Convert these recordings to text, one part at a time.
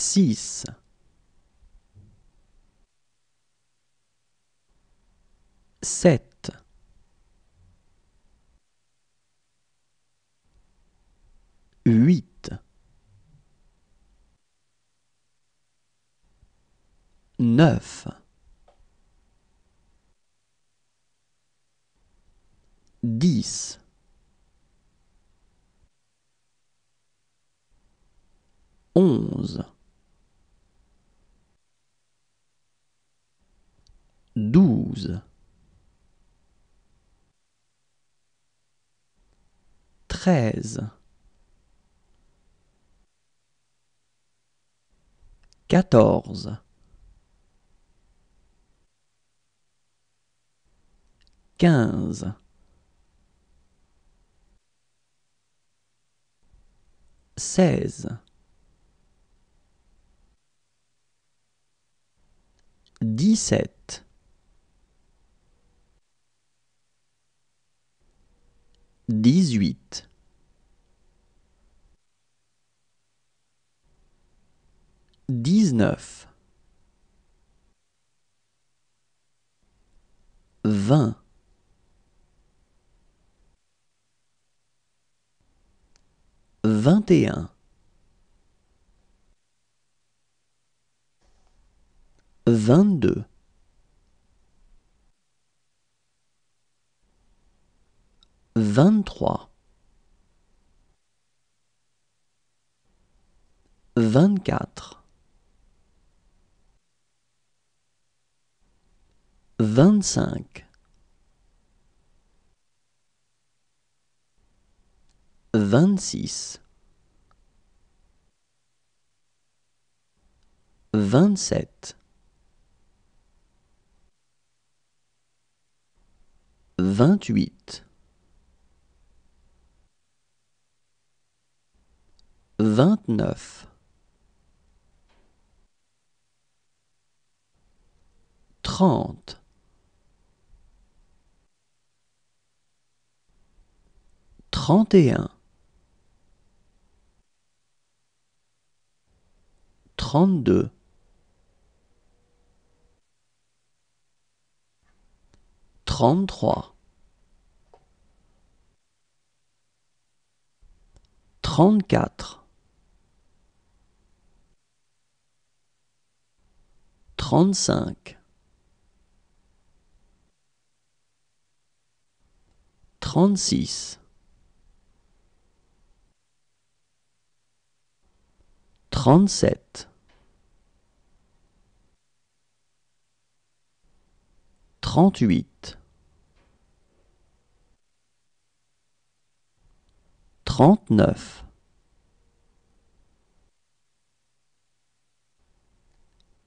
6 7 8 9 10 11 13 14 15 16 17 18 19 20 21 22 23 24 25 26 27 28 29 30 31 32 33 34 35 36 37 38 39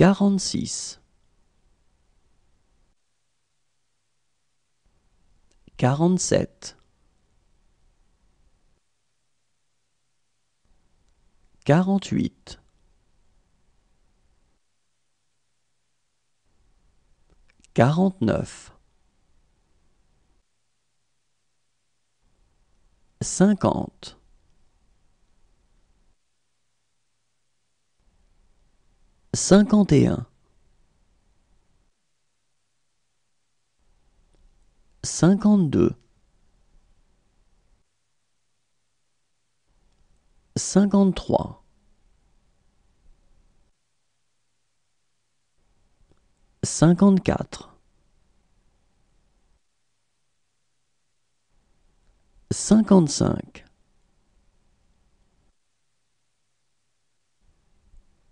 46 47 48 49 50 51 52 53 54 55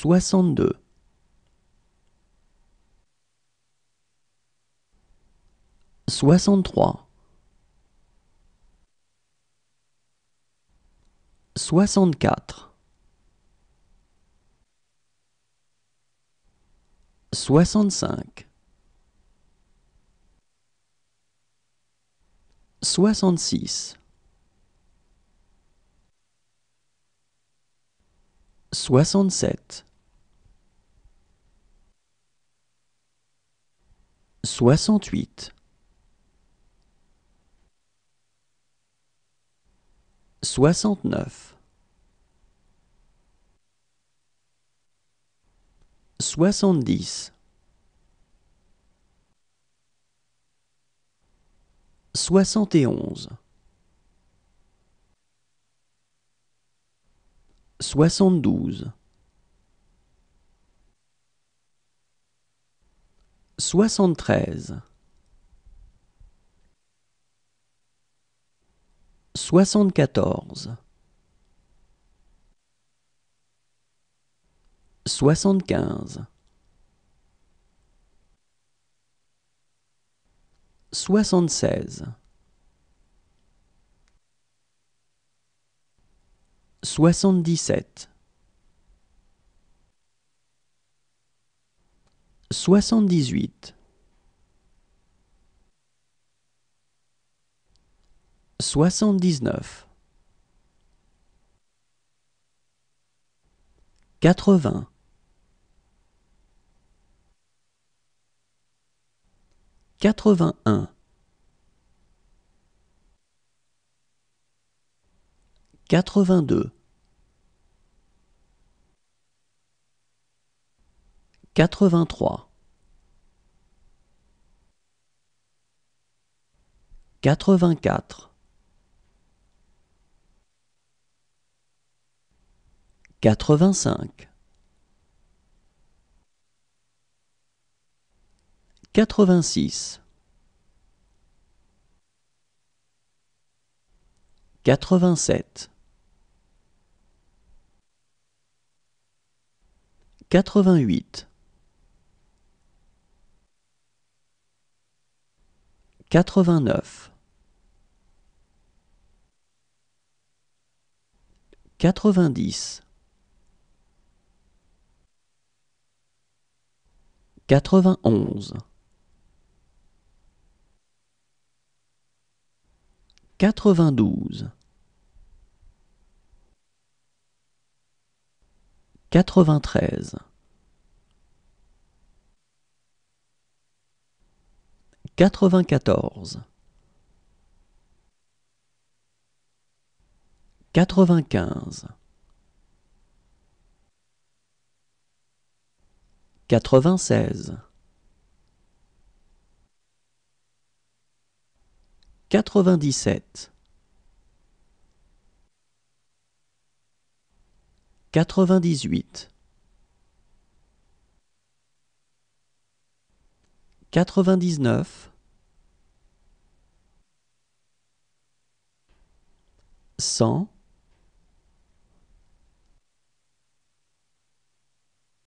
soixante-deux. Soixante-trois. Soixante-quatre. Soixante-cinq. Soixante-six. Soixante-sept. 68 69 70 71 72 Soixante-treize. Soixante-quatorze. Soixante-quinze. Soixante-seize. Soixante-dix-sept. 78 79 80 81 82 83 84 85 86 87 88 89 90 91 92 93 94 95 96 97 98 99 100